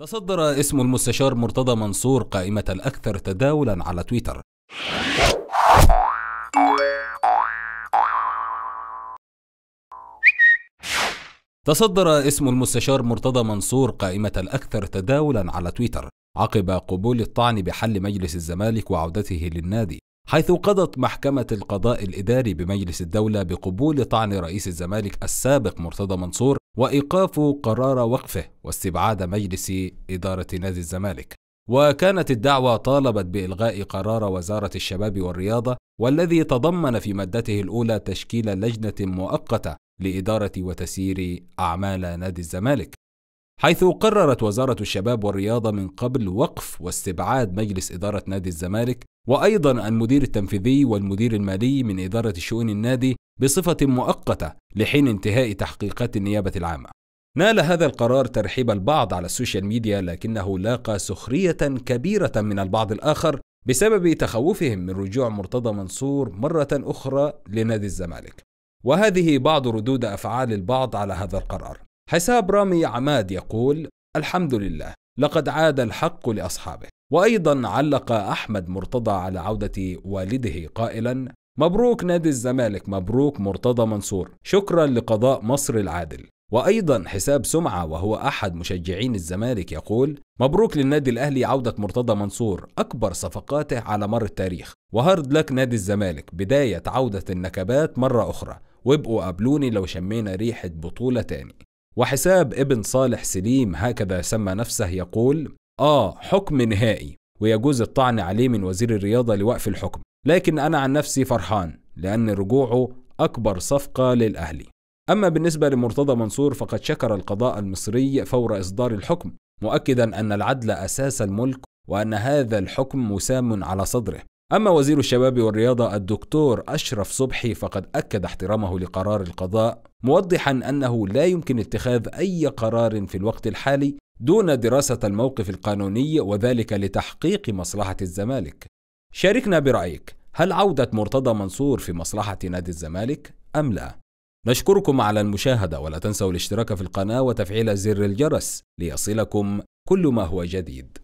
تصدر اسم المستشار مرتضى منصور قائمة الأكثر تداولا على تويتر تصدر اسم المستشار مرتضى منصور قائمة الأكثر تداولا على تويتر عقب قبول الطعن بحل مجلس الزمالك وعودته للنادي حيث قضت محكمة القضاء الإداري بمجلس الدولة بقبول طعن رئيس الزمالك السابق مرتضى منصور وإيقاف قرار وقفه واستبعاد مجلس إدارة نادي الزمالك وكانت الدعوة طالبت بإلغاء قرار وزارة الشباب والرياضة والذي تضمن في مادته الأولى تشكيل لجنة مؤقتة لإدارة وتسيير أعمال نادي الزمالك حيث قررت وزارة الشباب والرياضة من قبل وقف واستبعاد مجلس إدارة نادي الزمالك وأيضا المدير التنفيذي والمدير المالي من إدارة شؤون النادي بصفة مؤقتة لحين انتهاء تحقيقات النيابة العامة. نال هذا القرار ترحيب البعض على السوشيال ميديا لكنه لاقى سخرية كبيرة من البعض الآخر بسبب تخوفهم من رجوع مرتضى منصور مرة أخرى لنادي الزمالك. وهذه بعض ردود أفعال البعض على هذا القرار. حساب رامي عماد يقول: الحمد لله لقد عاد الحق لأصحابه. وأيضا علق أحمد مرتضى على عودة والده قائلا: مبروك نادي الزمالك مبروك مرتضى منصور شكرا لقضاء مصر العادل وأيضا حساب سمعة وهو أحد مشجعين الزمالك يقول مبروك للنادي الأهلي عودة مرتضى منصور أكبر صفقاته على مر التاريخ وهارد لك نادي الزمالك بداية عودة النكبات مرة أخرى وابقوا قابلوني لو شمينا ريحة بطولة تاني وحساب ابن صالح سليم هكذا سمى نفسه يقول آه حكم نهائي ويجوز الطعن عليه من وزير الرياضة لوقف الحكم لكن أنا عن نفسي فرحان لأن رجوعه أكبر صفقة للأهلي أما بالنسبة لمرتضى منصور فقد شكر القضاء المصري فور إصدار الحكم مؤكدا أن العدل أساس الملك وأن هذا الحكم مسام على صدره أما وزير الشباب والرياضة الدكتور أشرف صبحي فقد أكد احترامه لقرار القضاء موضحا أنه لا يمكن اتخاذ أي قرار في الوقت الحالي دون دراسة الموقف القانوني وذلك لتحقيق مصلحة الزمالك شاركنا برأيك هل عودة مرتضى منصور في مصلحة نادي الزمالك أم لا؟ نشكركم على المشاهدة ولا تنسوا الاشتراك في القناة وتفعيل زر الجرس ليصلكم كل ما هو جديد.